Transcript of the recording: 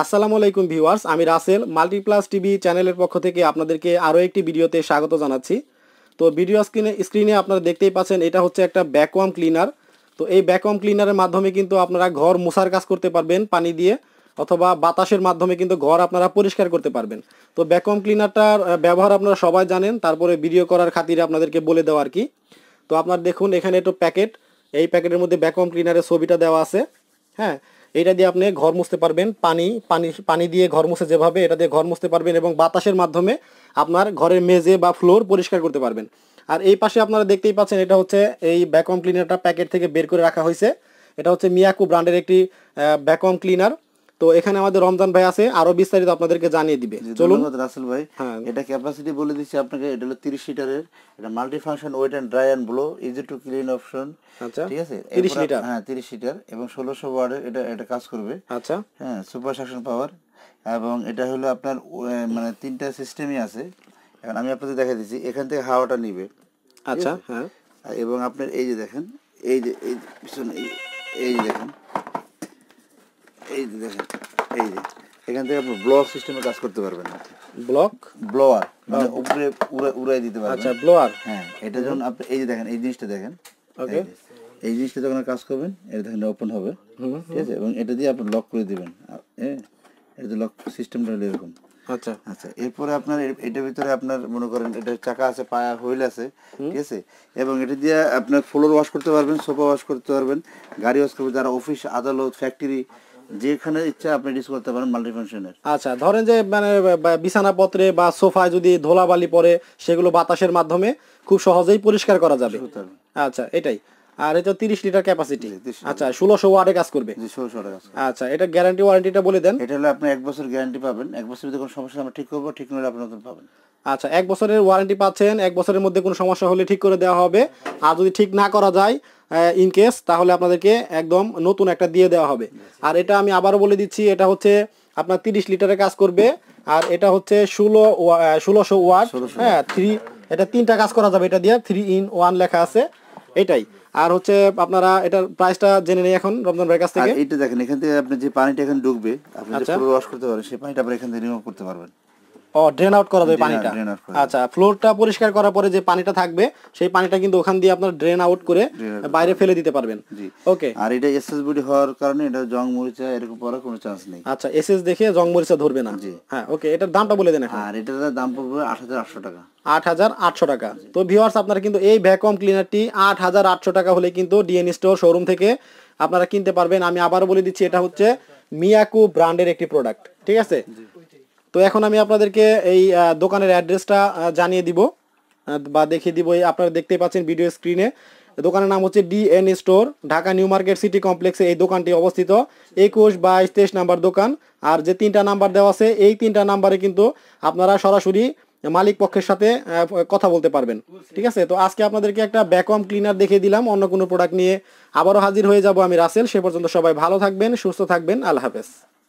আসসালামু আলাইকুম ভিউয়ার্স আমি রাসেল মাল্টিপ্লাস টিভি চ্যানেলের পক্ষ থেকে আপনাদেরকে আরও একটি ভিডিওতে স্বাগত জানাচ্ছি তো ভিডিও স্ক্রিনে স্ক্রিনে আপনারা দেখতেই পাচ্ছেন এটা হচ্ছে একটা ব্যাকওয়াম ক্লিনার তো এই ব্যাকওয়াম ক্লিনারের মাধ্যমে কিন্তু আপনারা ঘর মোছার কাজ করতে পারবেন পানি দিয়ে অথবা বাতাসের মাধ্যমে কিন্তু ঘর আপনারা পরিষ্কার করতে পারবেন তো ব্যাকওয়াম ক্লিনারটার ব্যবহার আপনারা সবাই জানেন তারপরে ভিডিও করার খাতিরে আপনাদেরকে বলে দেওয়া আর কি তো আপনার দেখুন এখানে একটু প্যাকেট এই প্যাকেটের মধ্যে ব্যাকওয়াম ক্লিনারের ছবিটা দেওয়া আছে হ্যাঁ এটা দিয়ে আপনি ঘর মুছতে পারবেন পানি পানি পানি দিয়ে ঘর মুছে যেভাবে এটা দিয়ে ঘর মুছতে পারবেন এবং বাতাসের মাধ্যমে আপনার ঘরের মেঝে বা ফ্লোর পরিষ্কার করতে পারবেন আর এই পাশে আপনারা দেখতেই পাচ্ছেন এটা হচ্ছে এই ভ্যাকুয়াম ক্লিনারটা প্যাকেট থেকে বের করে রাখা হয়েছে এটা হচ্ছে মিয়াকু ব্র্যান্ডের একটি ভ্যাকুয়াম ক্লিনার তো এখানে আমাদের রমজান ভাই আছে আরো বিস্তারিত আপনাদেরকে জানিয়ে দিবে চলুন রাসেল ভাই হ্যাঁ। এটা ক্যাপাসিটি বলে দিচ্ছি আপনাকে এটা হলো 30 লিটারের এটা multi function wet and dry and blow easy to clean option আচ্ছা ঠিক আছে 30 লিটার হ্যাঁ 30 লিটার এবং 1600 ওয়াটের এটা এটা কাজ করবে আচ্ছা হ্যাঁ সুপার সাকশন পাওয়ার এবং এটা হলো আপনার মানে তিনটা সিস্টেমই আছে এখন আমি আপনাদের দেখাই দিচ্ছি এখান থেকে হাওয়াটা নিবে আচ্ছা হ্যাঁ এবং আপনার এই যে দেখেন এই যে এই পিছনে এই যে দেখেন এই যে দেখেন এই এখান থেকে আপনি ব্লক সিস্টেমে কাজ করতে পারবেন ব্লক ব্লোয়ার মানে oh. উপরে উড়াই দিতে পারবেন আচ্ছা ব্লোয়ার হ্যাঁ এটা যখন আপনি এই যে দেখেন এই জিনিসটা দেখেন ওকে এই জিনিসটা যখন কাজ করবেন এটা দেখেন ওপেন হবে ঠিক আছে এবং এটা দিয়ে আপনি লক করে দিবেন এটা লক সিস্টেমটা হলো এরকম আচ্ছা আচ্ছা এরপরে আপনার এটার ভিতরে আপনার মনে করেন এটা চাকা আছে পায়া হুইল আছে ঠিক আছে এবং এটা দিয়ে আপনার ফ্লোর ওয়াশ করতে পারবেন সোফা ওয়াশ করতে পারবেন গাড়ি ওয়াশ করবেন যারা অফিস আদালত ফ্যাক্টরি যেখানে ইচ্ছা আপনি ইউজ করতে পারেন মাল্টিফাংশনের আচ্ছা ধরেন যে মানে বিছানাপত্রে বা সোফায় যদি ধোলাবালি পড়ে সেগুলো বাতাসের মাধ্যমে খুব সহজেই পরিষ্কার করা যাবে আচ্ছা এটাই আর এটা 30 লিটার ক্যাপাসিটি আচ্ছা 1600 ওয়াটে কাজ করবে জি 1600 ওয়াটে কাজ আচ্ছা এটা গ্যারান্টি ওয়ারেন্টিটা বলে দেন এটা হলে আপনি এক বছর গ্যারান্টি পাবেন এক বছর যদি কোনো সমস্যা আমরা ঠিক করব ঠিক নলে আপনি নতুন পাবেন আচ্ছা এক বছরের ওয়ারেন্টি পাচ্ছেন এক বছরের মধ্যে কোনো সমস্যা হলে ঠিক করে দেওয়া হবে আর যদি ঠিক না করা যায় ইন কেস তাহলে আপনাদেরকে একদম নতুন একটা দিয়ে দেওয়া হবে আর এটা আমি আবারও বলে দিচ্ছি এটা হচ্ছে আপনার তিরিশ লিটারে কাজ করবে আর এটা হচ্ছে ষোলো ষোলোশো ওয়াট হ্যাঁ থ্রি এটা তিনটা কাজ করা যাবে এটা দিয়ে থ্রি ইন ওয়ান লেখা আছে এটাই আর হচ্ছে আপনারা এটার প্রাইসটা জেনে নেই এখন রমজান ভাইয়ের কাছ থেকে এটা দেখেন এখান থেকে আপনি যে পানিটা এখানে ঢুকবে আপনি যে ওয়াশ আচ্ছা। করতে পারেন সেই পানিটা আপনি এখান থেকে রিমুভ করতে পারবেন ড্রেন আউট করা যায় হ্যাঁ, পানিটা আচ্ছা ফ্লোরটা পরিষ্কার করার পরে যে পানিটা থাকবে সেই পানিটা কিন্তু ওখান দিয়ে আপনার ড্রেন আউট করে বাইরে ফেলে দিতে পারবেন ওকে আর এটা এসএসবিডি হওয়ার কারণে এটা জং মরিচা এরকম কোনো চান্স নেই আচ্ছা এসএস দেখে জং মরিচা ধরবে না হ্যাঁ ওকে এটার দামটা বলে দেন আর এটার দাম পড়বে 8800 টাকা আট হাজার আটশো টাকা তো ভিওয়ার্স আপনারা কিন্তু এই ভ্যাকুয়াম ক্লিনারটি আট হাজার আটশো টাকা হলে কিন্তু ডিএন স্টোর শোরুম থেকে আপনারা কিনতে পারবেন আমি আবারও বলে দিচ্ছি এটা হচ্ছে মিয়াকু ব্র্যান্ডের একটি প্রোডাক্ট ঠিক আছে তো এখন আমি আপনাদেরকে এই দোকানের অ্যাড্রেসটা জানিয়ে দিব বা দেখিয়ে দিব আপনারা দেখতেই পাচ্ছেন ভিডিও স্ক্রিনে দোকানের নাম হচ্ছে DN store Dhaka new market city কমপ্লেক্সে এই দোকানটি অবস্থিত একুশ বাইশ তেইশ নাম্বার দোকান আর যে তিনটা নাম্বার দেওয়া আছে এই তিনটা নাম্বারে কিন্তু আপনারা সরাসরি মালিক পক্ষের সাথে কথা বলতে পারবেন ঠিক আছে তো আজকে আপনাদেরকে একটা ব্যাকম ক্লিনার দেখিয়ে দিলাম অন্য কোনো প্রোডাক্ট নিয়ে আবারও হাজির হয়ে যাব আমি রাসেল সে পর্যন্ত সবাই ভালো থাকবেন সুস্থ থাকবেন আল্লাহ হাফেজ